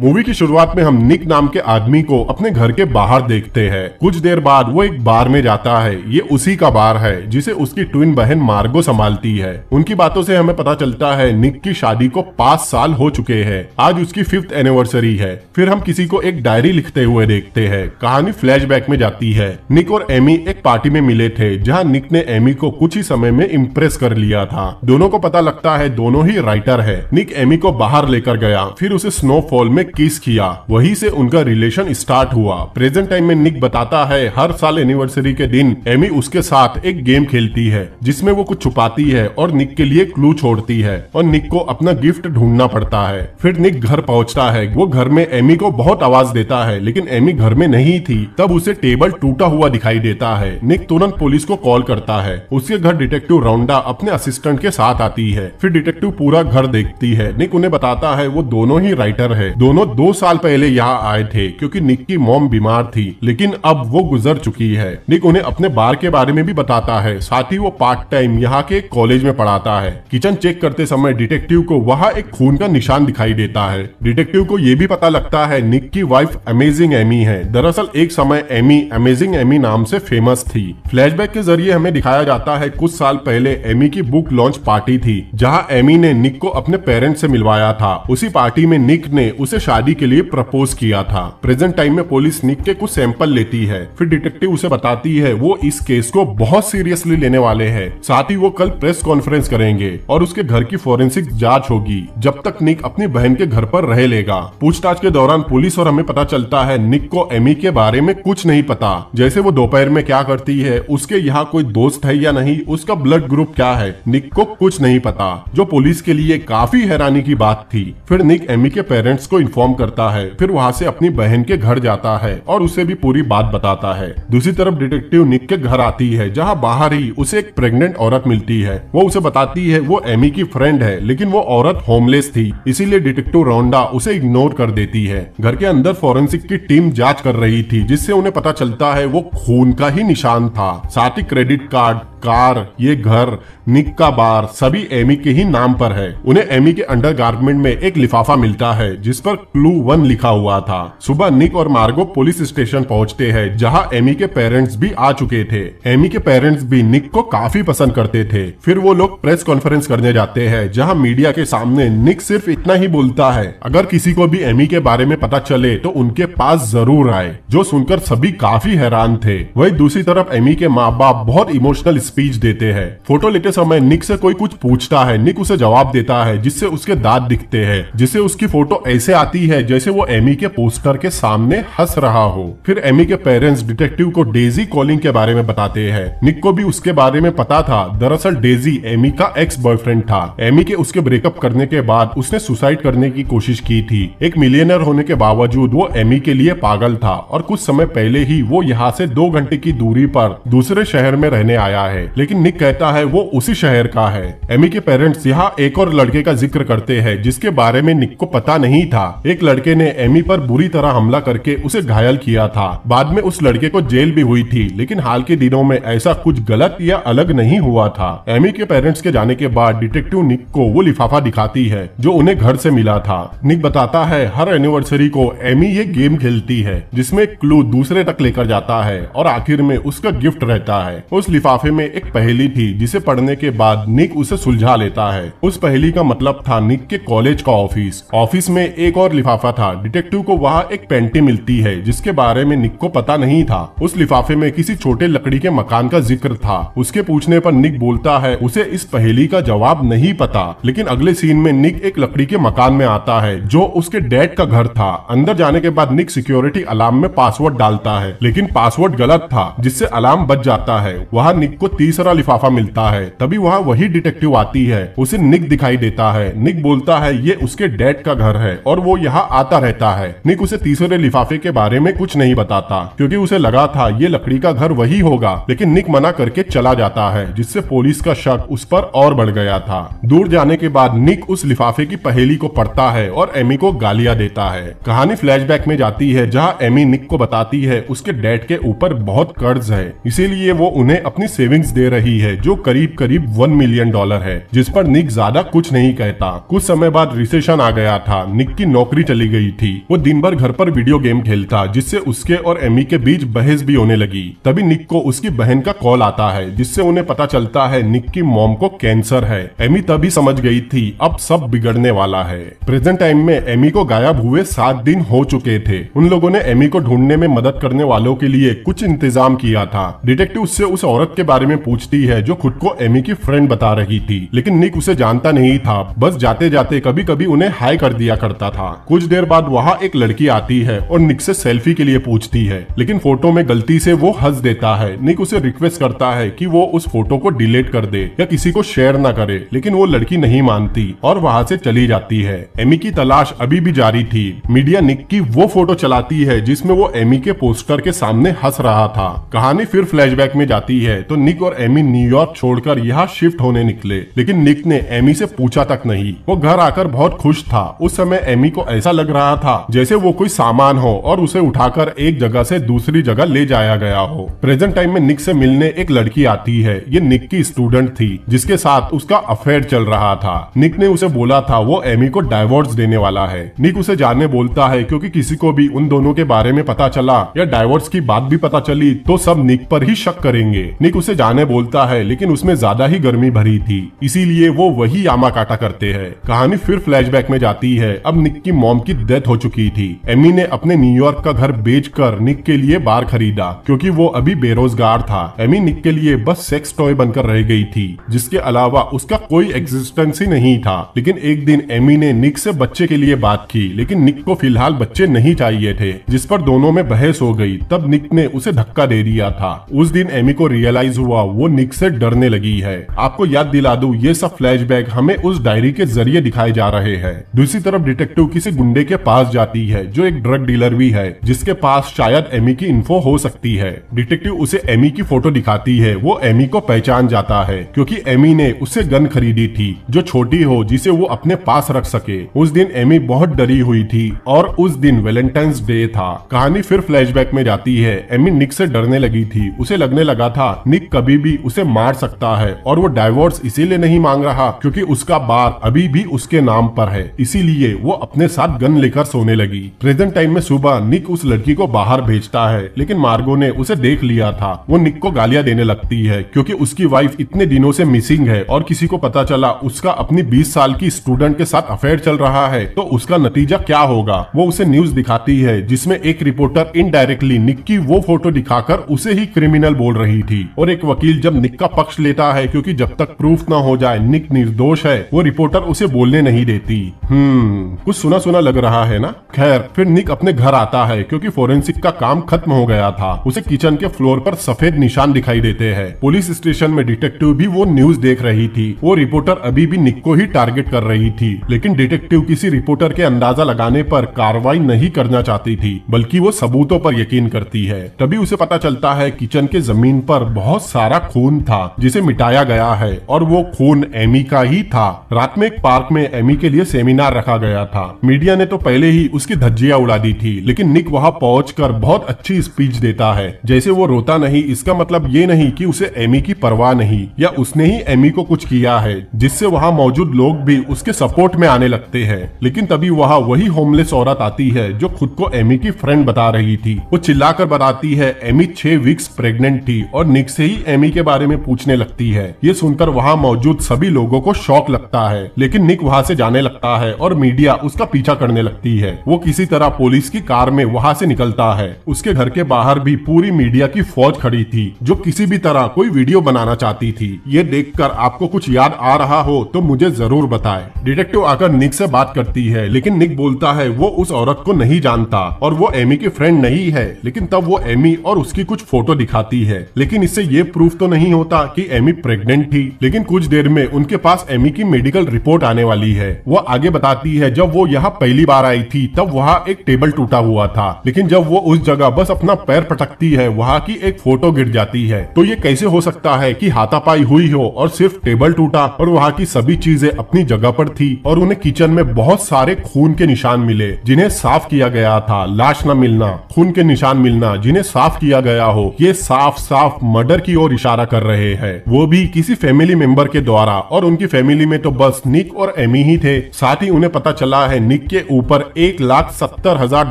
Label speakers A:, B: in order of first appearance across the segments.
A: movie की शुरुआत में हम निक नाम के आदमी को अपने घर के बाहर देखते हैं कुछ देर बाद वो एक बार में जाता है ये उसी का बार है जिसे उसकी ट्विन बहन मार्गो संभालती है उनकी बातों से हमें पता चलता है निक की शादी को पांच साल हो चुके हैं आज उसकी फिफ्थ एनिवर्सरी है फिर हम किसी को एक डायरी लिखते हुए देखते हैं कहानी फ्लैश में जाती है निक और एमी एक पार्टी में मिले थे जहाँ निक ने एमी को कुछ ही समय में इम्प्रेस कर लिया था दोनों को पता लगता है दोनों ही राइटर है निक एमी को बाहर लेकर गया फिर उसे स्नोफॉल में किस किया वही से उनका रिलेशन स्टार्ट हुआ प्रेजेंट टाइम में निक बताता है हर साल एनिवर्सरी के दिन एमी उसके साथ एक गेम खेलती है जिसमें वो कुछ छुपाती है और निक के लिए क्लू छोड़ती है और निक को अपना गिफ्ट ढूंढना पड़ता है फिर निक घर पहुंचता है वो घर में एमी को बहुत आवाज देता है लेकिन एमी घर में नहीं थी तब उसे टेबल टूटा हुआ दिखाई देता है निक तुरंत पुलिस को कॉल करता है उसके घर डिटेक्टिव राउंडा अपने असिस्टेंट के साथ आती है फिर डिटेक्टिव पूरा घर देखती है निक उन्हें बताता है वो दोनों ही राइटर है दोनों दोनों दो साल पहले यहाँ आए थे क्योंकि निक की मोम बीमार थी लेकिन अब वो गुजर चुकी है निक उन्हें अपने बार के बारे में भी बताता है साथ ही वो पार्ट टाइम यहाँ के कॉलेज में पढ़ाता है किचन चेक करते समय डिटेक्टिव को वहाँ एक खून का निशान दिखाई देता है डिटेक्टिव को ये भी पता लगता है निक की वाइफ अमेजिंग एमी है दरअसल एक समय एमी अमेजिंग एमी नाम से फेमस थी फ्लैशबैक के जरिए हमें दिखाया जाता है कुछ साल पहले एमी की बुक लॉन्च पार्टी थी जहाँ एमी ने निक को अपने पेरेंट्स से मिलवाया था उसी पार्टी में निक ने उसे शादी के लिए प्रपोज किया था प्रेजेंट टाइम में पुलिस निक के कुछ सैंपल लेती है फिर डिटेक्टिव उसे बताती है वो इस केस को बहुत सीरियसली लेने वाले है साथ ही वो कल प्रेस कॉन्फ्रेंस करेंगे और उसके घर की फोरेंसिक जाँच होगी जब तक निक अपनी बहन के घर पर रह लेगा पूछताछ के दौरान पुलिस और हमें पता चलता है निक को एमी के बारे में कुछ नहीं पता जैसे वो दोपहर में क्या करती है उसके यहाँ कोई दोस्त है या नहीं उसका ब्लड ग्रुप क्या है निक को कुछ नहीं पता जो पुलिस के लिए काफी हैरानी की बात थी फिर निक एमी के पेरेंट्स को इन्फॉर्म करता है फिर वहाँ से अपनी बहन के घर जाता है और उसे भी पूरी बात बताता है दूसरी तरफ डिटेक्टिव निक के घर आती है जहाँ बाहर ही उसे एक प्रेगनेंट औरत मिलती है वो उसे बताती है वो एमी की फ्रेंड है लेकिन वो औरत होमलेस थी इसीलिए डिटेक्टिव रोंडा उसे इग्नोर कर देती है घर के अंदर फोरेंसिक की टीम जांच कर रही थी जिससे उन्हें पता चलता है वो खून का ही निशान था साथ ही क्रेडिट कार्ड कार ये घर निक का बार सभी एमी के ही नाम पर है उन्हें एमी के अंडर में एक लिफाफा मिलता है जिस पर क्लू वन लिखा हुआ था सुबह निक और मार्गो पुलिस स्टेशन पहुंचते हैं जहां एमी के पेरेंट्स भी आ चुके थे एमी के पेरेंट्स भी निक को काफी पसंद करते थे फिर वो लोग प्रेस कॉन्फ्रेंस करने जाते हैं जहाँ मीडिया के सामने निक सिर्फ इतना ही बोलता है अगर किसी को भी एमी के बारे में पता चले तो उनके पास जरूर आए जो सुनकर सभी काफी हैरान थे वही दूसरी तरफ एमी के माँ बाप बहुत इमोशनल स्पीच देते हैं फोटो लेते समय निक से कोई कुछ पूछता है निक उसे जवाब देता है जिससे उसके दांत दिखते हैं जिसे उसकी फोटो ऐसे आती है जैसे वो एमी के पोस्टर के सामने हंस रहा हो फिर एमी के पेरेंट्स डिटेक्टिव को डेजी कॉलिंग के बारे में बताते हैं निक को भी उसके बारे में पता था दरअसल डेजी एमी का एक्स बॉयफ्रेंड था एमी के उसके ब्रेकअप करने के बाद उसने सुसाइड करने की कोशिश की थी एक मिलियनर होने के बावजूद वो एमी के लिए पागल था और कुछ समय पहले ही वो यहाँ से दो घंटे की दूरी पर दूसरे शहर में रहने आया है लेकिन निक कहता है वो उस उसी शहर का है एमी के पेरेंट्स यहाँ एक और लड़के का जिक्र करते हैं जिसके बारे में निक को पता नहीं था एक लड़के ने एमी पर बुरी तरह हमला करके उसे घायल किया था बाद में उस लड़के को जेल भी हुई थी लेकिन हाल के दिनों में ऐसा कुछ गलत या अलग नहीं हुआ था एमी के पेरेंट्स के जाने के बाद डिटेक्टिव निक को वो लिफाफा दिखाती है जो उन्हें घर से मिला था निक बताता है हर एनिवर्सरी को एमी ये गेम खेलती है जिसमे क्लू दूसरे तक लेकर जाता है और आखिर में उसका गिफ्ट रहता है उस लिफाफे में एक पहेली थी जिसे पढ़ने के बाद निक उसे सुलझा लेता है उस पहली का मतलब था निक के कॉलेज का ऑफिस ऑफिस में एक और लिफाफा था डिटेक्टिव को वहाँ एक पेंटी मिलती है जिसके बारे में निक को पता नहीं था उस लिफाफे में किसी छोटे लकड़ी के मकान का जिक्र था उसके पूछने पर निक बोलता है उसे इस पहेली का जवाब नहीं पता लेकिन अगले सीन में निक एक लकड़ी के मकान में आता है जो उसके डैड का घर था अंदर जाने के बाद निक सिक्योरिटी अलार्म में पासवर्ड डालता है लेकिन पासवर्ड गलत था जिससे अलार्म बच जाता है वहाँ निक को तीसरा लिफाफा मिलता है तभी तभी वहाँ वही डिटेक्टिव आती है उसे निक दिखाई देता है निक बोलता है ये उसके डैड का घर है और वो यहाँ आता रहता है निक उसे तीसरे लिफाफे के बारे में कुछ नहीं बताता क्योंकि उसे लगा था ये लकड़ी का घर वही होगा लेकिन निक मना करके चला जाता है जिससे पुलिस का शक उस पर और बढ़ गया था दूर जाने के बाद निक उस लिफाफे की पहेली को पढ़ता है और एमी को गालियां देता है कहानी फ्लैशबैक में जाती है जहां एमी निक को बताती है उसके डैड के ऊपर बहुत कर्ज है इसीलिए वो उन्हें अपनी सेविंग्स दे रही है जो करीब करीब करीब वन मिलियन डॉलर है जिस पर निक ज्यादा कुछ नहीं कहता कुछ समय बाद रिसेशन आ गया था निक की नौकरी चली गई थी वो दिन भर घर पर वीडियो गेम खेलता जिससे उसके और एमी के बीच बहस भी होने लगी तभी निक को उसकी बहन का कॉल आता है जिससे उन्हें पता चलता है निक की मॉम को कैंसर है एमी तभी समझ गई थी अब सब बिगड़ने वाला है प्रेजेंट टाइम में एमी को गायब हुए सात दिन हो चुके थे उन लोगों ने एमी को ढूंढने में मदद करने वालों के लिए कुछ इंतजाम किया था डिटेक्टिव उससे उस औरत के बारे में पूछती है जो खुद को एमी आदमी की फ्रेंड बता रही थी लेकिन निक उसे जानता नहीं था बस जाते जाते कभी कभी उन्हें हाई कर दिया करता था कुछ देर बाद वहाँ एक लड़की आती है और निक से सेल्फी के लिए पूछती है लेकिन फोटो में गलती से वो हंस देता है निक उसे रिक्वेस्ट करता है कि वो उस फोटो को डिलीट कर दे या किसी को शेयर ना करे लेकिन वो लड़की नहीं मानती और वहाँ से चली जाती है एमी की तलाश अभी भी जारी थी मीडिया निक की वो फोटो चलाती है जिसमे वो एमी के पोस्टर के सामने हंस रहा था कहानी फिर फ्लैश में जाती है तो निक और एमी न्यूयॉर्क छोड़कर यहाँ शिफ्ट होने निकले लेकिन निक ने एमी से पूछा तक नहीं वो घर आकर बहुत खुश था उस समय एमी को ऐसा लग रहा था जैसे वो कोई सामान हो और उसे उठाकर एक जगह से दूसरी जगह ले जाया गया हो प्रेजेंट टाइम में निक से मिलने एक लड़की आती है ये निक की स्टूडेंट थी जिसके साथ उसका अफेयर चल रहा था निक ने उसे बोला था वो एमी को डाइवोर्स देने वाला है निक उसे जाने बोलता है क्योंकि किसी को भी उन दोनों के बारे में पता चला या डाइवोर्स की बात भी पता चली तो सब निक पर ही शक करेंगे निक उसे जाने बोलता है लेकिन उसमें ज्यादा ज्यादा ही गर्मी भरी थी इसीलिए वो वही आमा काटा करते हैं कहानी फिर फ्लैशबैक में जाती है अब निक की मॉम की डेथ हो चुकी थी एमी ने अपने न्यूयॉर्क का घर बेच कर निक के लिए बार खरीदा क्योंकि वो अभी बेरोजगार था एमी निक के लिए बस सेक्स टॉय बनकर रह गई थी जिसके अलावा उसका कोई एग्जिस्टेंस ही नहीं था लेकिन एक दिन एमी ने निक से बच्चे के लिए बात की लेकिन निक को फिलहाल बच्चे नहीं चाहिए थे जिस पर दोनों में बहस हो गई तब निक ने उसे धक्का दे दिया था उस दिन एमी को रियलाइज हुआ वो निक से डरने लगी है है आपको याद दिला दू ये सब फ्लैशबैक हमें उस डायरी के जरिए दिखाए जा रहे हैं दूसरी तरफ डिटेक्टिव किसी गुंडे के पास जाती है जो एक ड्रग डीलर भी है जिसके पास शायद एमी की इन्फो हो सकती है डिटेक्टिव उसे एमी की फोटो दिखाती है वो एमी को पहचान जाता है क्योंकि एमी ने उसे गन खरीदी थी जो छोटी हो जिसे वो अपने पास रख सके उस दिन एमी बहुत डरी हुई थी और उस दिन वेलेंटाइंस डे था कहानी फिर फ्लैशबैक में जाती है एमी निक से डरने लगी थी उसे लगने लगा था निक कभी भी उसे मार सकता है और वो डाइवोर्स इसीलिए नहीं मांग रहा क्योंकि उसका बार अभी भी उसके नाम पर है इसीलिए वो अपने साथ गन लेकर सोने लगी प्रेजेंट टाइम में सुबह निक उस लड़की को बाहर भेजता है लेकिन मार्गो ने उसे देख लिया था वो निक को गालियां देने लगती है क्योंकि उसकी वाइफ इतने दिनों से मिसिंग है और किसी को पता चला उसका अपनी बीस साल की स्टूडेंट के साथ अफेयर चल रहा है तो उसका नतीजा क्या होगा वो उसे न्यूज दिखाती है जिसमे एक रिपोर्टर इनडायरेक्टली निक की वो फोटो दिखाकर उसे ही क्रिमिनल बोल रही थी और एक वकील जब निक का पक्ष लेता है क्योंकि जब तक प्रूफ ना हो जाए निक निर्दोष है वो रिपोर्टर उसे बोलने नहीं देती हम्म कुछ सुना सुना लग रहा है ना खैर फिर निक अपने घर आता है क्योंकि फोरेंसिक का काम खत्म हो गया था उसे किचन के फ्लोर पर सफेद निशान दिखाई देते हैं पुलिस स्टेशन में डिटेक्टिव भी वो न्यूज देख रही थी वो रिपोर्टर अभी भी निक को ही टारगेट कर रही थी लेकिन डिटेक्टिव किसी रिपोर्टर के अंदाजा लगाने पर कार्रवाई नहीं करना चाहती थी बल्कि वो सबूतों पर यकीन करती है तभी उसे पता चलता है किचन के जमीन पर बहुत सारा खून था जिसे मिटाया पाया गया है और वो खून एमी का ही था रात में एक पार्क में एमी के लिए सेमिनार रखा गया था मीडिया ने तो पहले ही उसकी धज्जिया उड़ा दी थी लेकिन निक वहाँ पहुँच बहुत अच्छी स्पीच देता है जैसे वो रोता नहीं इसका मतलब ये नहीं की उसे एमी की परवाह नहीं या उसने ही एमी को कुछ किया है जिससे वहाँ मौजूद लोग भी उसके सपोर्ट में आने लगते है लेकिन तभी वहाँ वही होमलेस औरत आती है जो खुद को एमी की फ्रेंड बता रही थी वो चिल्लाकर बताती है एमी छह वीक्स प्रेग्नेंट थी और निक से ही एमी के बारे में पूछने लगती है है ये सुनकर वहाँ मौजूद सभी लोगों को शौक लगता है लेकिन निक वहाँ से जाने लगता है और मीडिया उसका पीछा करने लगती है वो किसी तरह पुलिस की कार में वहाँ से निकलता है उसके घर के बाहर भी पूरी मीडिया की फौज खड़ी थी जो किसी भी तरह कोई वीडियो बनाना चाहती थी ये देखकर आपको कुछ याद आ रहा हो तो मुझे जरूर बताए डिटेक्टिव आकर निक से बात करती है लेकिन निक बोलता है वो उस औरत को नहीं जानता और वो एमी की फ्रेंड नहीं है लेकिन तब वो एमी और उसकी कुछ फोटो दिखाती है लेकिन इससे ये प्रूफ तो नहीं होता की एमी प्रेग्नेंट थी लेकिन कुछ देर में उनके पास एमी की मेडिकल रिपोर्ट आने वाली है वह आगे बताती है जब वो यहाँ पहली बार आई थी तब वहाँ एक टेबल टूटा हुआ था लेकिन जब वो उस जगह बस अपना पैर पटकती है वहाँ की एक फोटो गिर जाती है तो ये कैसे हो सकता है की हाथापाई हुई हो और सिर्फ टेबल टूटा और वहाँ की सभी चीजें अपनी जगह पर थी और उन्हें किचन में बहुत सारे खून के निशान मिले जिन्हें साफ किया गया था लाश न मिलना खून के निशान मिलना जिन्हें साफ किया गया हो ये साफ साफ मर्डर की ओर इशारा कर रहे हैं वो भी भी किसी फैमिली मेंबर के द्वारा और उनकी फैमिली में तो बस निक और एमी ही थे साथ ही उन्हें पता चला है निक के ऊपर एक लाख सत्तर हजार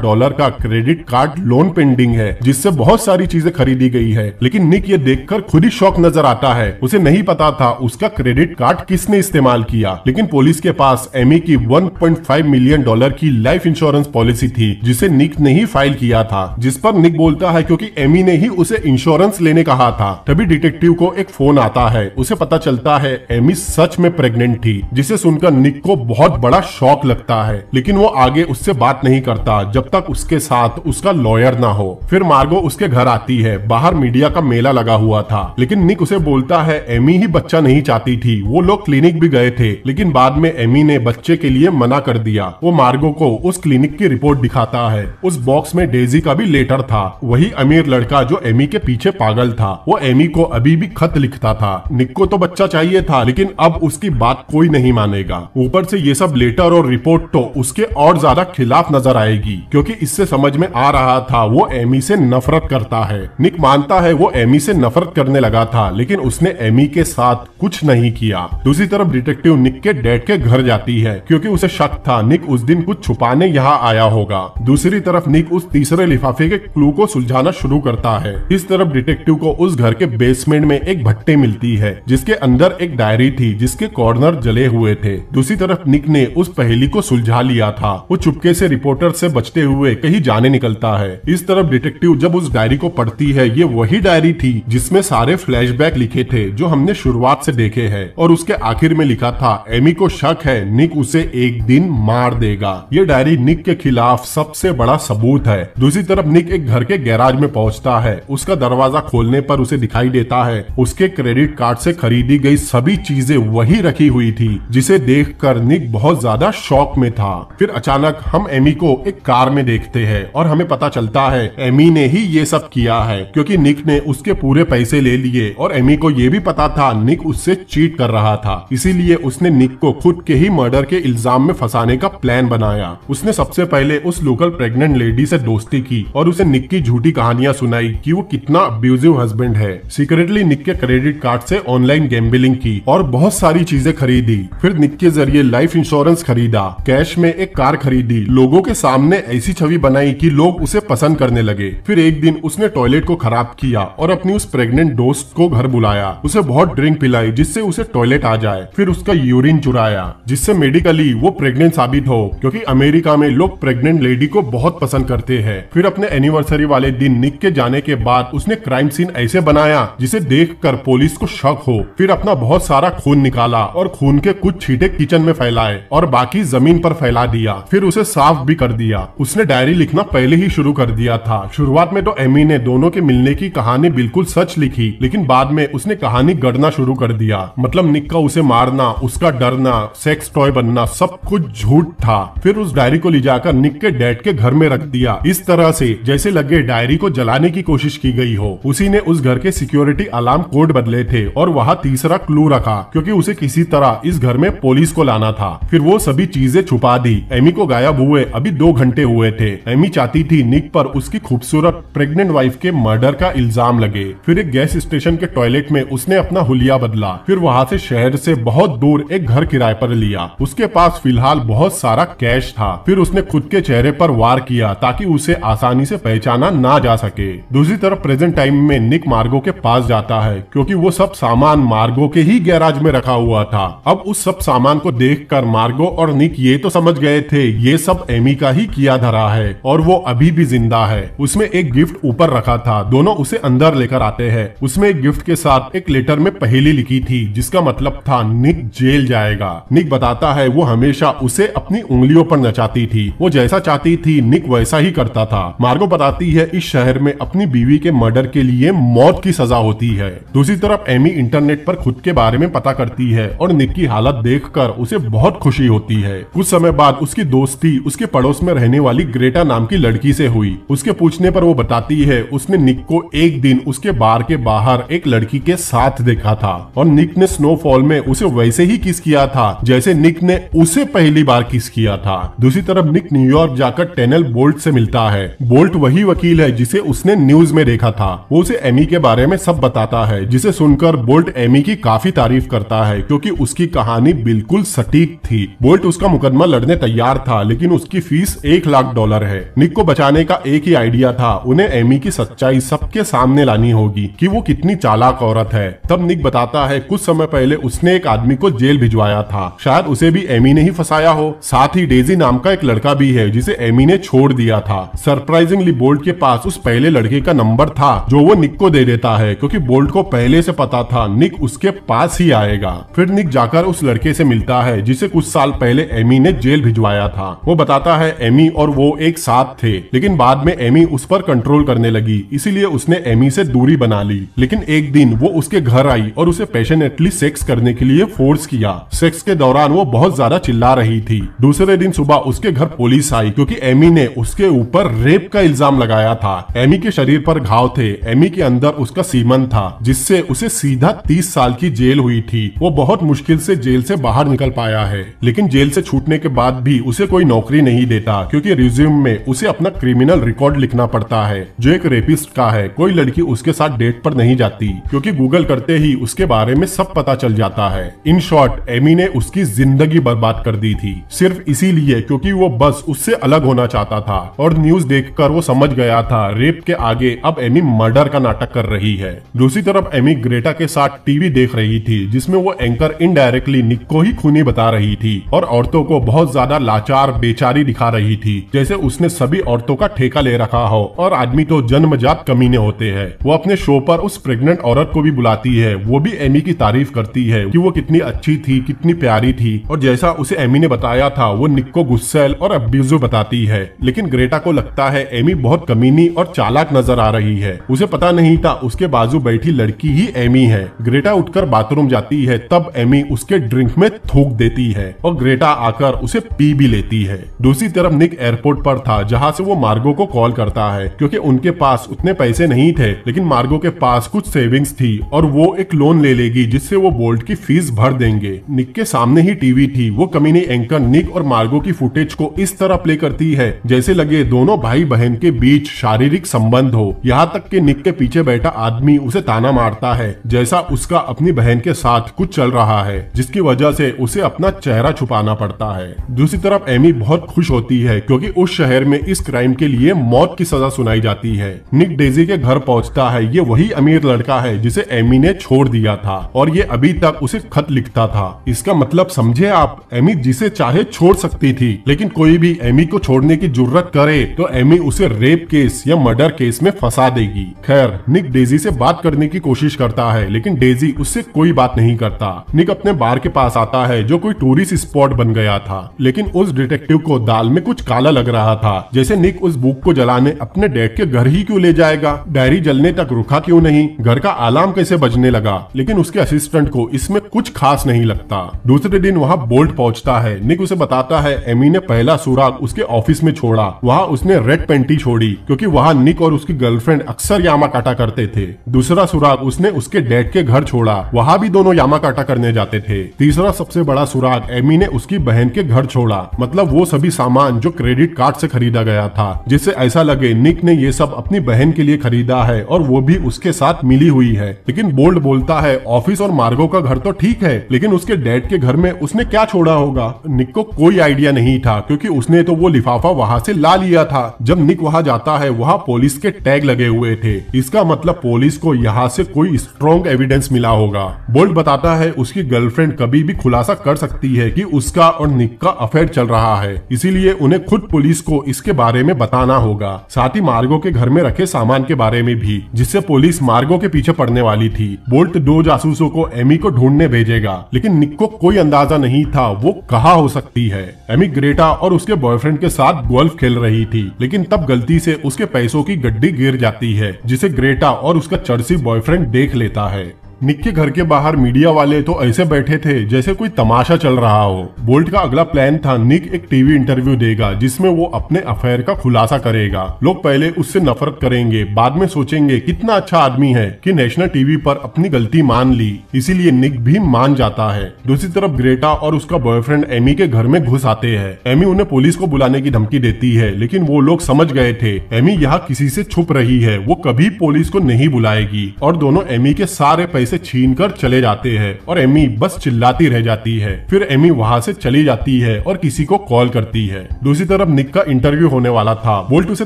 A: डॉलर का क्रेडिट कार्ड लोन पेंडिंग है जिससे बहुत सारी चीजें खरीदी गई है लेकिन निक ये कर खुद ही शौक नजर आता है उसे नहीं पता था उसका क्रेडिट कार्ड किसने इस्तेमाल किया लेकिन पुलिस के पास एमी की फाइव मिलियन डॉलर की लाइफ इंश्योरेंस पॉलिसी थी जिसे निक ने ही फाइल किया था जिस पर निक बोलता है क्योंकि एमी ने ही उसे इंश्योरेंस लेने कहा था तभी डिटेक्टिव को एक फोन आता है है उसे पता चलता है एमी सच में प्रेग्नेंट थी जिसे सुनकर निक को बहुत बड़ा शौक लगता है लेकिन वो आगे उससे बात नहीं करता जब तक उसके साथ उसका लॉयर ना हो फिर मार्गो उसके घर आती है बाहर मीडिया का मेला लगा हुआ था लेकिन निक उसे बोलता है एमी ही बच्चा नहीं चाहती थी वो लोग क्लिनिक भी गए थे लेकिन बाद में एमी ने बच्चे के लिए मना कर दिया वो मार्गो को उस क्लिनिक की रिपोर्ट दिखाता है उस बॉक्स में डेजी का भी लेटर था वही अमीर लड़का जो एमी के पीछे पागल था वो एमी को अभी भी खत लिखता था निक को तो बच्चा चाहिए था लेकिन अब उसकी बात कोई नहीं मानेगा ऊपर से ये सब लेटर और रिपोर्ट तो उसके और ज्यादा खिलाफ नजर आएगी क्योंकि इससे समझ में आ रहा था वो एमी से नफरत करता है निक मानता है वो एमी से नफरत करने लगा था लेकिन उसने एमी के साथ कुछ नहीं किया दूसरी तरफ डिटेक्टिव निक के डैड के घर जाती है क्योंकि उसे शक था निक उस दिन कुछ छुपाने यहाँ आया होगा दूसरी तरफ निक उस तीसरे लिफाफे के क्लू को सुलझाना शुरू करता है इस तरफ डिटेक्टिव को उस घर के बेसमेंट में एक भट्टी मिलती है है जिसके अंदर एक डायरी थी जिसके कॉर्नर जले हुए थे दूसरी तरफ निक ने उस पहेली को सुलझा लिया था वो चुपके से रिपोर्टर से बचते हुए कहीं जाने निकलता है इस तरफ डिटेक्टिव जब उस डायरी को पढ़ती है ये वही डायरी थी जिसमें सारे फ्लैश लिखे थे जो हमने शुरुआत से देखे है और उसके आखिर में लिखा था एमी को शक है निक उसे एक दिन मार देगा ये डायरी निक के खिलाफ सबसे बड़ा सबूत है दूसरी तरफ निक एक घर के गैराज में पहुंचता है उसका दरवाजा खोलने पर उसे दिखाई देता है उसके क्रेडिट कार्ड फ्लिपकार्ट से खरीदी गई सभी चीजें वही रखी हुई थी जिसे देख कर निक बहुत ज्यादा शौक में था फिर अचानक हम एमी को एक कार में देखते हैं और हमें पता चलता है एमी ने ही ये सब किया है क्योंकि निक ने उसके पूरे पैसे ले लिए और एमी को ये भी पता था निक उससे चीट कर रहा था इसीलिए उसने निक को खुद के ही मर्डर के इल्जाम में फंसाने का प्लान बनाया उसने सबसे पहले उस लोकल प्रेग्नेंट लेडी से दोस्ती की और उसे निक की झूठी कहानियां सुनाई कि वो कितना अब्यूजिव हस्बैंड है सीक्रेटली निक के क्रेडिट कार्ड से से ऑनलाइन गैम्बिलिंग की और बहुत सारी चीजें खरीदी फिर निक के जरिए लाइफ इंश्योरेंस खरीदा कैश में एक कार खरीदी लोगों के सामने ऐसी छवि बनाई कि लोग उसे पसंद करने लगे फिर एक दिन उसने टॉयलेट को खराब किया और अपनी उस प्रेग्नेंट दोस्त को घर बुलाया उसे बहुत ड्रिंक पिलाई जिससे उसे टॉयलेट आ जाए फिर उसका यूरिन चुराया जिससे मेडिकली वो प्रेग्नेंट साबित हो क्योंकि अमेरिका में लोग प्रेग्नेंट लेडी को बहुत पसंद करते हैं फिर अपने एनिवर्सरी वाले दिन निक के जाने के बाद उसने क्राइम सीन ऐसे बनाया जिसे देख कर पुलिस को शक हो फिर अपना बहुत सारा खून निकाला और खून के कुछ छीटे किचन में फैलाए और बाकी जमीन पर फैला दिया फिर उसे साफ भी कर दिया उसने डायरी लिखना पहले ही शुरू कर दिया था शुरुआत में तो एमी ने दोनों के मिलने की कहानी बिल्कुल सच लिखी लेकिन बाद में उसने कहानी गढ़ना शुरू कर दिया मतलब निक का उसे मारना उसका डरना सेक्स टॉय बनना सब कुछ झूठ था फिर उस डायरी को ले जाकर निक के डैड के घर में रख दिया इस तरह से जैसे लगे डायरी को जलाने की कोशिश की गई हो उसी ने उस घर के सिक्योरिटी अलार्म कोड बदले थे और वहाँ तीसरा क्लू रखा क्योंकि उसे किसी तरह इस घर में पुलिस को लाना था फिर वो सभी चीजें छुपा दी एमी को गायब हुए अभी दो घंटे हुए थे एमी चाहती थी निक पर उसकी खूबसूरत प्रेग्नेंट वाइफ के मर्डर का इल्जाम लगे फिर एक गैस स्टेशन के टॉयलेट में उसने अपना हुलिया बदला फिर वहाँ ऐसी शहर से बहुत दूर एक घर किराए पर लिया उसके पास फिलहाल बहुत सारा कैश था फिर उसने खुद के चेहरे पर वार किया ताकि उसे आसानी से पहचाना ना जा सके दूसरी तरफ प्रेजेंट टाइम में निक मार्गो के पास जाता है क्योंकि वो सब सामान मार्गो के ही गैराज में रखा हुआ था अब उस सब सामान को देख कर मार्गो और निक ये तो समझ गए थे ये सब एमी का ही किया धरा है और वो अभी भी जिंदा है उसमें एक गिफ्ट ऊपर रखा था दोनों उसे अंदर लेकर आते हैं उसमें एक गिफ्ट के साथ एक लेटर में पहेली लिखी थी जिसका मतलब था निक जेल जाएगा निक बताता है वो हमेशा उसे अपनी उंगलियों पर नचाती थी वो जैसा चाहती थी निक वैसा ही करता था मार्गो बताती है इस शहर में अपनी बीवी के मर्डर के लिए मौत की सजा होती है दूसरी तरफ एमी एमी इंटरनेट पर खुद के बारे में पता करती है और निक की हालत देखकर उसे बहुत खुशी होती है कुछ समय बाद उसकी दोस्ती उसके पड़ोस में रहने वाली ग्रेटा नाम की लड़की से हुई उसके पूछने पर वो बताती है उसने निक को एक दिन उसके बार के बाहर एक लड़की के साथ देखा था और निक ने स्नोफॉल में उसे वैसे ही किस किया था जैसे निक ने उसे पहली बार किस किया था दूसरी तरफ निक न्यूयॉर्क जाकर टेनल बोल्ट से मिलता है बोल्ट वही वकील है जिसे उसने न्यूज में देखा था वो उसे एमी के बारे में सब बताता है जिसे सुनकर पर बोल्ट एमी की काफी तारीफ करता है क्योंकि उसकी कहानी बिल्कुल सटीक थी बोल्ट उसका मुकदमा लड़ने तैयार था लेकिन उसकी फीस एक लाख डॉलर है निक को बचाने का एक ही आइडिया था उन्हें एमी की सच्चाई सबके सामने लानी होगी कि वो कितनी चालाक औरत है तब निक बताता है कुछ समय पहले उसने एक आदमी को जेल भिजवाया था शायद उसे भी एमी ने ही फसाया हो साथ ही डेजी नाम का एक लड़का भी है जिसे एमी ने छोड़ दिया था सरप्राइजिंगली बोल्ट के पास उस पहले लड़के का नंबर था जो वो निक को दे देता है क्योंकि बोल्ट को पहले से पता था निक उसके पास ही आएगा फिर निक जाकर उस लड़के से मिलता है जिसे कुछ साल पहले एमी ने जेल भिजवाया था वो बताता है एमी और वो एक साथ थे लेकिन बाद में एमी उस पर कंट्रोल करने लगी इसीलिए उसने एमी से दूरी बना ली लेकिन एक दिन वो उसके घर आई और उसे पैशनेटली सेक्स करने के लिए फोर्स किया सेक्स के दौरान वो बहुत ज्यादा चिल्ला रही थी दूसरे दिन सुबह उसके घर पुलिस आई क्योंकि एमी ने उसके ऊपर रेप का इल्जाम लगाया था एमी के शरीर पर घाव थे एमी के अंदर उसका सीमन था जिससे उसे सी सीधा 30 साल की जेल हुई थी वो बहुत मुश्किल से जेल से बाहर निकल पाया है लेकिन जेल से छूटने के बाद भी उसे कोई नौकरी नहीं देता क्योंकि रिज्यूम में उसे अपना क्रिमिनल रिकॉर्ड लिखना पड़ता है जो एक रेपिस्ट का है कोई लड़की उसके साथ डेट पर नहीं जाती क्योंकि गूगल करते ही उसके बारे में सब पता चल जाता है इन शॉर्ट एमी ने उसकी जिंदगी बर्बाद कर दी थी सिर्फ इसीलिए क्योंकि वो बस उससे अलग होना चाहता था और न्यूज देखकर वो समझ गया था रेप के आगे अब एमी मर्डर का नाटक कर रही है दूसरी तरफ एमी ग्रेटा के साथ टीवी देख रही थी जिसमें वो एंकर इनडायरेक्टली निक को ही खूनी बता रही थी और औरतों को बहुत ज्यादा लाचार बेचारी दिखा रही थी जैसे उसने सभी औरतों का ठेका ले रखा हो और आदमी तो जन्मजात कमीने होते हैं वो अपने शो पर उस प्रेग्नेंट औरत को भी बुलाती है वो भी एमी की तारीफ करती है कि वो कितनी अच्छी थी कितनी प्यारी थी और जैसा उसे एमी ने बताया था वो निक को गुस्सेल और अब्यूज बताती है लेकिन ग्रेटा को लगता है एमी बहुत कमीनी और चालाक नजर आ रही है उसे पता नहीं था उसके बाजू बैठी लड़की ही एमी है है ग्रेटा उठकर बाथरूम जाती है तब एमी उसके ड्रिंक में थूक देती है और ग्रेटा आकर उसे पी भी लेती है दूसरी तरफ निक एयरपोर्ट पर था जहाँ से वो मार्गो को कॉल करता है क्योंकि उनके पास उतने पैसे नहीं थे लेकिन मार्गो के पास कुछ सेविंग्स थी और वो एक लोन ले लेगी जिससे वो बोल्ट की फीस भर देंगे निक के सामने ही टीवी थी वो कमीनी एंकर निक और मार्गो की फुटेज को इस तरह प्ले करती है जैसे लगे दोनों भाई बहन के बीच शारीरिक संबंध हो यहाँ तक के निक के पीछे बैठा आदमी उसे ताना मारता है जैसा उसका अपनी बहन के साथ कुछ चल रहा है जिसकी वजह से उसे अपना चेहरा छुपाना पड़ता है दूसरी तरफ एमी बहुत खुश होती है क्योंकि उस शहर में इस क्राइम के लिए मौत की सजा सुनाई जाती है निक डेजी के घर पहुंचता है ये वही अमीर लड़का है जिसे एमी ने छोड़ दिया था और ये अभी तक उसे खत लिखता था इसका मतलब समझे आप एमी जिसे चाहे छोड़ सकती थी लेकिन कोई भी एमी को छोड़ने की जरूरत करे तो एमी उसे रेप केस या मर्डर केस में फंसा देगी खैर निक डेजी से बात करने की कोशिश करता है है लेकिन डेजी उससे कोई बात नहीं करता निक अपने बार के पास आता है जो कोई टूरिस्ट स्पॉट बन गया था लेकिन उस डिटेक्टिव को दाल में कुछ काला लग रहा था जैसे निक उस बुक को जलाने अपने डैड के घर ही क्यों ले जाएगा डायरी जलने तक रुका क्यों नहीं घर का अलार्म कैसे बजने लगा लेकिन उसके असिस्टेंट को इसमें कुछ खास नहीं लगता दूसरे दिन वहाँ बोल्ट पहुँचता है निक उसे बताता है एमी ने पहला सुराग उसके ऑफिस में छोड़ा वहाँ उसने रेड पेंटी छोड़ी क्यूँकी वहाँ निक और उसकी गर्लफ्रेंड अक्सर यामा काटा करते थे दूसरा सुराग उसने उसके डेड डैड के घर छोड़ा वहाँ भी दोनों यामा काटा करने जाते थे तीसरा सबसे बड़ा सुराग एमी ने उसकी बहन के घर छोड़ा मतलब वो सभी सामान जो क्रेडिट कार्ड से खरीदा गया था जिससे ऐसा लगे निक ने ये सब अपनी बहन के लिए खरीदा है और वो भी उसके साथ मिली हुई है लेकिन बोल्ड बोलता है ऑफिस और मार्गो का घर तो ठीक है लेकिन उसके डैड के घर में उसने क्या छोड़ा होगा निक को कोई आइडिया नहीं था क्योंकि उसने तो वो लिफाफा वहाँ से ला लिया था जब निक वहाँ जाता है वहाँ पुलिस के टैग लगे हुए थे इसका मतलब पुलिस को यहाँ से कोई स्ट्रॉन्ग एविडेंस मिला होगा बोल्ट बताता है उसकी गर्लफ्रेंड कभी भी खुलासा कर सकती है कि उसका और निक का अफेयर चल रहा है इसीलिए उन्हें खुद पुलिस को इसके बारे में बताना होगा साथ ही मार्गो के घर में रखे सामान के बारे में भी जिससे पुलिस मार्गो के पीछे पड़ने वाली थी बोल्ट दो जासूसों को एमी को ढूंढने भेजेगा लेकिन निक को कोई अंदाजा नहीं था वो कहा हो सकती है एमी ग्रेटा और उसके बॉयफ्रेंड के साथ गोल्फ खेल रही थी लेकिन तब गलती से उसके पैसों की गड्डी गिर जाती है जिसे ग्रेटा और उसका चर्सी बॉयफ्रेंड देख लेता है निक के घर के बाहर मीडिया वाले तो ऐसे बैठे थे जैसे कोई तमाशा चल रहा हो बोल्ट का अगला प्लान था निक एक टीवी इंटरव्यू देगा जिसमें वो अपने अफेयर का खुलासा करेगा लोग पहले उससे नफरत करेंगे बाद में सोचेंगे कितना अच्छा आदमी है कि नेशनल टीवी पर अपनी गलती मान ली इसीलिए निक भी मान जाता है दूसरी तरफ ग्रेटा और उसका बॉयफ्रेंड एमी के घर में घुस आते हैं एमी उन्हें पुलिस को बुलाने की धमकी देती है लेकिन वो लोग समझ गए थे एमी यहाँ किसी से छुप रही है वो कभी पुलिस को नहीं बुलाएगी और दोनों एमी के सारे पैसे से छीन कर चले जाते हैं और एमी बस चिल्लाती रह जाती है फिर एमी वहाँ से चली जाती है और किसी को कॉल करती है दूसरी तरफ निक का इंटरव्यू होने वाला था बोल्ट उसे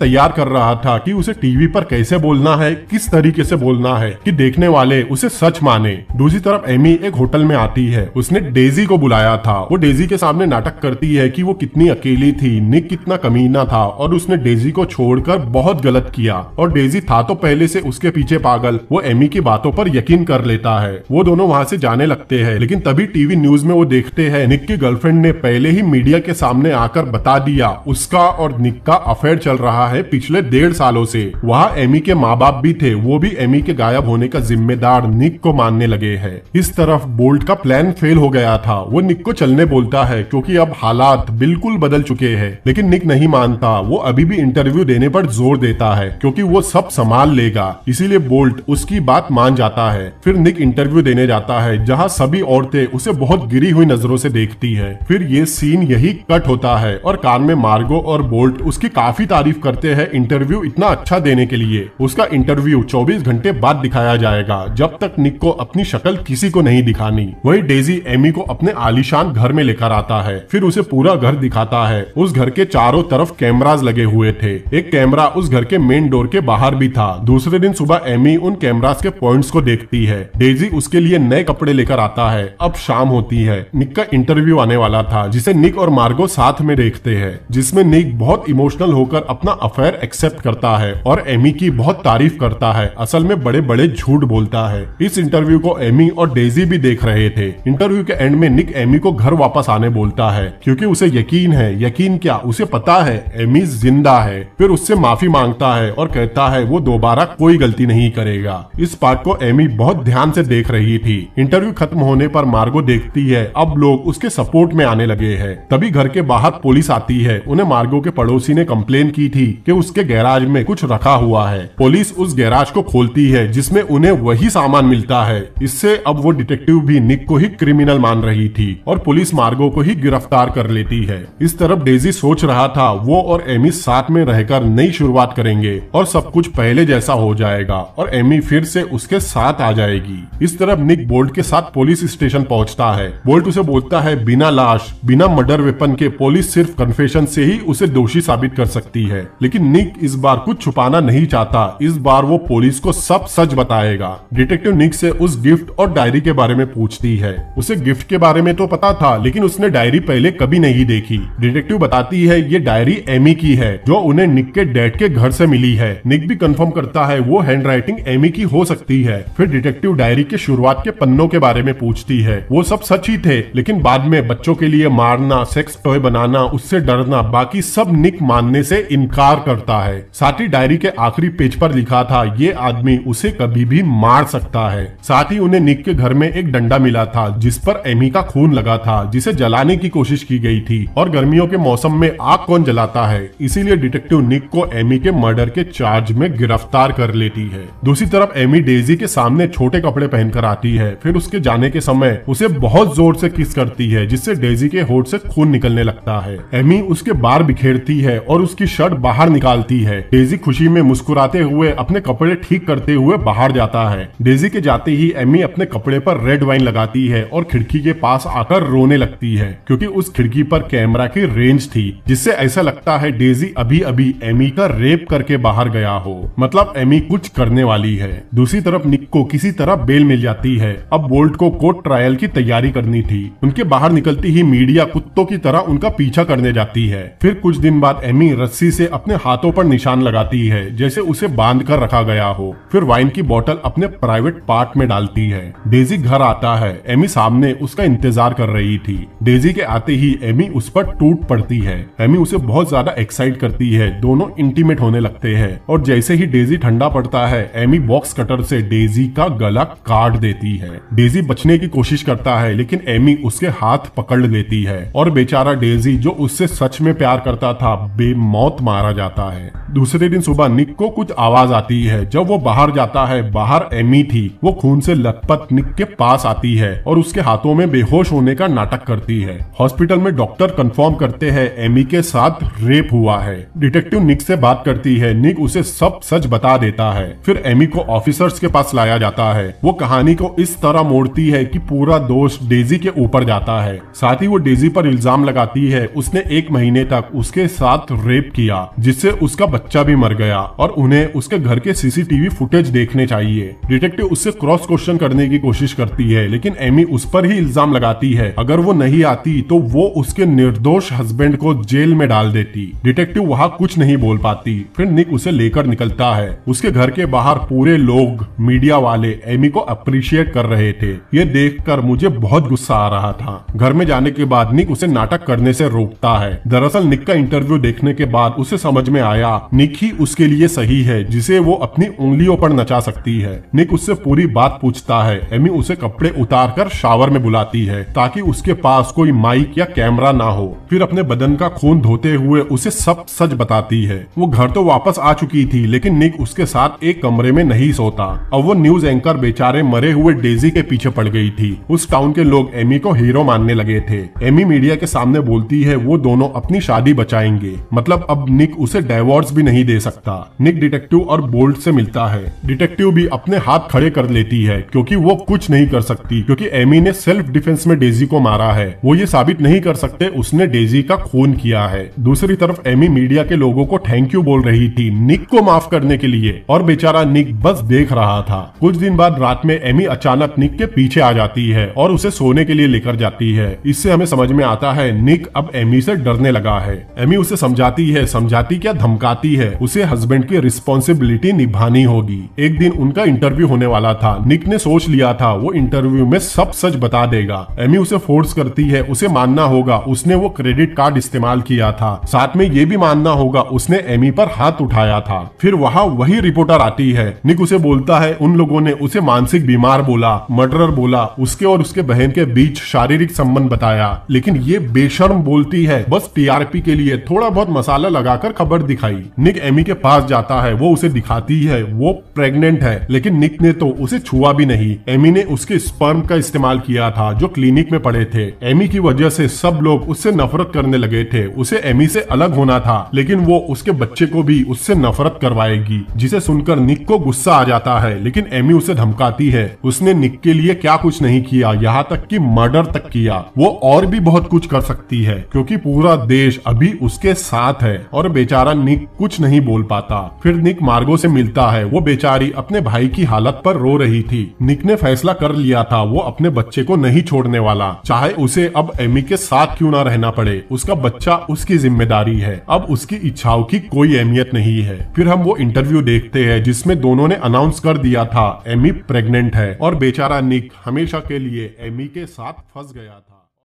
A: तैयार कर रहा था की उसे टीवी पर कैसे बोलना है किस तरीके से बोलना है की देखने वाले उसे सच माने दूसरी तरफ एमी एक होटल में आती है उसने डेजी को बुलाया था वो डेजी के सामने नाटक करती है कि वो कितनी अकेली थी निक कितना कमीना था और उसने डेजी को छोड़कर बहुत गलत किया और डेजी था तो पहले से उसके पीछे पागल वो एमी की बातों पर यकीन कर लेता है वो दोनों वहाँ से जाने लगते हैं लेकिन तभी टीवी न्यूज में वो देखते हैं निक की गर्लफ्रेंड ने पहले ही मीडिया के सामने आकर बता दिया उसका और निक का अफेयर चल रहा है पिछले डेढ़ सालों से वहाँ एमी के माँ बाप भी थे वो भी एमी के गायब होने का जिम्मेदार निक को मानने लगे है इस तरफ बोल्ट का प्लान फेल हो गया था वो निक को चलने बोलता है क्योंकि अब हालात बिल्कुल बदल चुके हैं लेकिन निक नहीं मानता वो अभी भी इंटरव्यू देने पर जोर देता है क्योंकि वो सब संभाल लेगा इसीलिए बोल्ट उसकी बात मान जाता है फिर फिर निक इंटरव्यू देने जाता है जहाँ सभी औरतें उसे बहुत गिरी हुई नजरों से देखती है फिर ये सीन यही कट होता है और कार में मार्गो और बोल्ट उसकी काफी तारीफ करते हैं इंटरव्यू इतना अच्छा देने के लिए उसका इंटरव्यू 24 घंटे बाद दिखाया जाएगा जब तक निक को अपनी शक्ल किसी को नहीं दिखानी वही डेजी एमी को अपने आलिशान घर में लेकर आता है फिर उसे पूरा घर दिखाता है उस घर के चारों तरफ कैमराज लगे हुए थे एक कैमरा उस घर के मेन डोर के बाहर भी था दूसरे दिन सुबह एमी उन कैमराज के पॉइंट्स को देखती है डेजी उसके लिए नए कपड़े लेकर आता है अब शाम होती है निक का इंटरव्यू आने वाला था जिसे निक और मार्गो साथ में देखते हैं जिसमें निक बहुत इमोशनल होकर अपना अफेयर एक्सेप्ट करता है और एमी की बहुत तारीफ करता है असल में बड़े बड़े झूठ बोलता है इस इंटरव्यू को एमी और डेजी भी देख रहे थे इंटरव्यू के एंड में निक एमी को घर वापस आने बोलता है क्योंकि उसे यकीन है यकीन क्या उसे पता है एमी जिंदा है फिर उससे माफी मांगता है और कहता है वो दोबारा कोई गलती नहीं करेगा इस पार्ट को एमी बहुत ध्यान ध्यान से देख रही थी इंटरव्यू खत्म होने पर मार्गो देखती है अब लोग उसके सपोर्ट में आने लगे हैं तभी घर के बाहर पुलिस आती है उन्हें मार्गो के पड़ोसी ने कम्प्लेन की थी कि उसके गैराज में कुछ रखा हुआ है पुलिस उस गैराज को खोलती है जिसमे उन्हें वही सामान मिलता है इससे अब वो डिटेक्टिव भी निक को ही क्रिमिनल मान रही थी और पुलिस मार्गो को ही गिरफ्तार कर लेती है इस तरफ डेजी सोच रहा था वो और एमी साथ में रहकर नई शुरुआत करेंगे और सब कुछ पहले जैसा हो जाएगा और एमी फिर से उसके साथ आ जाएगी जाएगी इस तरफ निक बोल्ट के साथ पुलिस स्टेशन पहुंचता है बोल्ट उसे बोलता है बिना लाश बिना मर्डर वेपन के पुलिस सिर्फ कन्फेशन से ही उसे दोषी साबित कर सकती है लेकिन निक इस बार कुछ छुपाना नहीं चाहता इस बार वो पुलिस को सब सच बताएगा डिटेक्टिव निक से उस गिफ्ट और डायरी के बारे में पूछती है उसे गिफ्ट के बारे में तो पता था लेकिन उसने डायरी पहले कभी नहीं देखी डिटेक्टिव बताती है ये डायरी एमी की है जो उन्हें निक के डैड के घर से मिली है निक भी कंफर्म करता है वो हैंडराइटिंग एमी की हो सकती है फिर डिटेक्टिव डायरी के शुरुआत के पन्नों के बारे में पूछती है वो सब सच ही थे लेकिन बाद में बच्चों के लिए मारना सेक्स टॉय बनाना उससे डरना बाकी सब निक मानने से इनकार करता है साथ ही डायरी के आखिरी पेज पर लिखा था ये आदमी उसे कभी भी मार सकता है साथ ही उन्हें निक के घर में एक डंडा मिला था जिस पर एमी का खून लगा था जिसे जलाने की कोशिश की गई थी और गर्मियों के मौसम में आग कौन जलाता है इसीलिए डिटेक्टिव निक को एमी के मर्डर के चार्ज में गिरफ्तार कर लेती है दूसरी तरफ एमी डेजी के सामने छोटे फटे कपड़े पहनकर आती है फिर उसके जाने के समय उसे बहुत जोर से किस करती है जिससे डेजी के होठ से खून निकलने लगता है एमी उसके बार बिखेरती है और उसकी शर्ट बाहर निकालती है डेजी खुशी में मुस्कुराते हुए अपने कपड़े ठीक करते हुए बाहर जाता है डेजी के जाते ही एमी अपने कपड़े पर रेड वाइन लगाती है और खिड़की के पास आकर रोने लगती है क्योंकि उस खिड़की पर कैमरा की रेंज थी जिससे ऐसा लगता है डेजी अभी अभी एमी का रेप करके बाहर गया हो मतलब एमी कुछ करने वाली है दूसरी तरफ निक को किसी तरह तरह बेल मिल जाती है अब बोल्ट को कोर्ट ट्रायल की तैयारी करनी थी उनके बाहर निकलती ही मीडिया कुत्तों की तरह उनका पीछा करने जाती है फिर कुछ दिन बाद एमी रस्सी से अपने हाथों पर निशान लगाती है जैसे उसे बांध कर रखा गया हो फिर वाइन की बोतल अपने प्राइवेट पार्ट में डालती है डेजी घर आता है एमी सामने उसका इंतजार कर रही थी डेजी के आते ही एमी उस पर टूट पड़ती है एमी उसे बहुत ज्यादा एक्साइट करती है दोनों इंटीमेट होने लगते हैं और जैसे ही डेजी ठंडा पड़ता है एमी बॉक्स कटर से डेजी का गला गला काट देती है डेजी बचने की कोशिश करता है लेकिन एमी उसके हाथ पकड़ लेती है और बेचारा डेजी जो उससे सच में प्यार करता था बेमौत मारा जाता है दूसरे दिन सुबह निक को कुछ आवाज आती है जब वो बाहर जाता है बाहर एमी थी वो खून से लथपथ निक के पास आती है और उसके हाथों में बेहोश होने का नाटक करती है हॉस्पिटल में डॉक्टर कंफर्म करते हैं एमी के साथ रेप हुआ है डिटेक्टिव निक से बात करती है निक उसे सब सच बता देता है फिर एमी को ऑफिसर्स के पास लाया जाता है है वो कहानी को इस तरह मोड़ती है कि पूरा दोष डेजी के ऊपर जाता है साथ ही वो डेजी पर इल्जाम लगाती है उसने एक महीने तक उसके साथ रेप किया जिससे उसका बच्चा भी मर गया और उन्हें उसके घर के सीसीटीवी फुटेज देखने चाहिए डिटेक्टिव उससे क्रॉस क्वेश्चन करने की कोशिश करती है लेकिन एमी उस पर ही इल्जाम लगाती है अगर वो नहीं आती तो वो उसके निर्दोष हस्बैंड को जेल में डाल देती डिटेक्टिव वहाँ कुछ नहीं बोल पाती फिर निक उसे लेकर निकलता है उसके घर के बाहर पूरे लोग मीडिया वाले एमी को अप्रिशिएट कर रहे थे ये देख मुझे बहुत गुस्सा आ रहा था घर में जाने के बाद निक उसे नाटक करने से रोकता है दरअसल निक का इंटरव्यू देखने के बाद उसे समझ में आया निक ही उसके लिए सही है जिसे वो अपनी उंगलियों पर नचा सकती है निक उससे पूरी बात पूछता है एमी उसे कपड़े उतार कर शावर में बुलाती है ताकि उसके पास कोई माइक या कैमरा ना हो फिर अपने बदन का खून धोते हुए उसे सब सच बताती है वो घर तो वापस आ चुकी थी लेकिन निक उसके साथ एक कमरे में नहीं सोता अब वो न्यूज एंकर बेचारे मरे हुए डेजी के पीछे पड़ गई थी उस टाउन के लोग एमी को हीरो मानने लगे थे एमी मीडिया के सामने बोलती है वो दोनों अपनी शादी बचाएंगे मतलब अब निक उसे डाइवोर्स भी नहीं दे सकता निक डिटेक्टिव और बोल्ट से मिलता है डिटेक्टिव भी अपने हाथ खड़े कर लेती है क्योंकि वो कुछ नहीं कर सकती क्योंकि एमी ने सेल्फ डिफेंस में डेजी को मारा है वो ये साबित नहीं कर सकते उसने डेजी का खून किया है दूसरी तरफ एमी मीडिया के लोगों को थैंक यू बोल रही थी निक को माफ करने के लिए और बेचारा निक बस देख रहा था कुछ दिन बाद रात में एमी अचानक निक के पीछे आ जाती है और उसे सोने के लिए लेकर जाती है इससे हमें समझ में आता है निक अब एमी से डरने लगा है एमी उसे समझाती है समझाती क्या धमकाती है उसे हस्बैंड की रिस्पॉन्सिबिलिटी निभानी होगी एक दिन उनका इंटरव्यू होने वाला था निक ने सोच लिया था वो इंटरव्यू में सब सच बता देगा एमी उसे फोर्स करती है उसे मानना होगा उसने वो क्रेडिट कार्ड इस्तेमाल किया था साथ में ये भी मानना होगा उसने एमी पर हाथ उठाया था फिर वहाँ वही रिपोर्टर आती है निक उसे बोलता है उन लोगों ने उसे मानसिक बीमार बोला मर्डरर बोला उसके और उसके बहन के बीच शारीरिक संबंध बताया लेकिन ये बेशर्म बोलती है बस टीआरपी के लिए थोड़ा बहुत मसाला लगाकर खबर दिखाई निक एमी के पास जाता है वो उसे दिखाती है वो प्रेग्नेंट है लेकिन निक ने तो उसे छुआ भी नहीं एमी ने उसके स्पर्म का इस्तेमाल किया था जो क्लिनिक में पड़े थे एमी की वजह से सब लोग उससे नफरत करने लगे थे उसे एमी से अलग होना था लेकिन वो उसके बच्चे को भी उससे नफरत करवाएगी जिसे सुनकर निक को गुस्सा आ जाता है लेकिन एमी उसे धमकाती है उसने निक के लिए क्या कुछ नहीं किया यहाँ तक कि मर्डर तक किया वो और भी बहुत कुछ कर सकती है क्योंकि पूरा देश अभी उसके साथ है और बेचारा निक कुछ नहीं बोल पाता फिर निक मार्गो से मिलता है वो बेचारी अपने भाई की हालत पर रो रही थी निक ने फैसला कर लिया था वो अपने बच्चे को नहीं छोड़ने वाला चाहे उसे अब एमी के साथ क्यों ना रहना पड़े उसका बच्चा उसकी जिम्मेदारी है अब उसकी इच्छाओं की कोई अहमियत नहीं है फिर हम वो इंटरव्यू देखते हैं जिसमें दोनों ने अनाउंस कर दिया था एमी प्रेग्नेंट है और बेचारा निक हमेशा के लिए एमी के साथ फंस गया था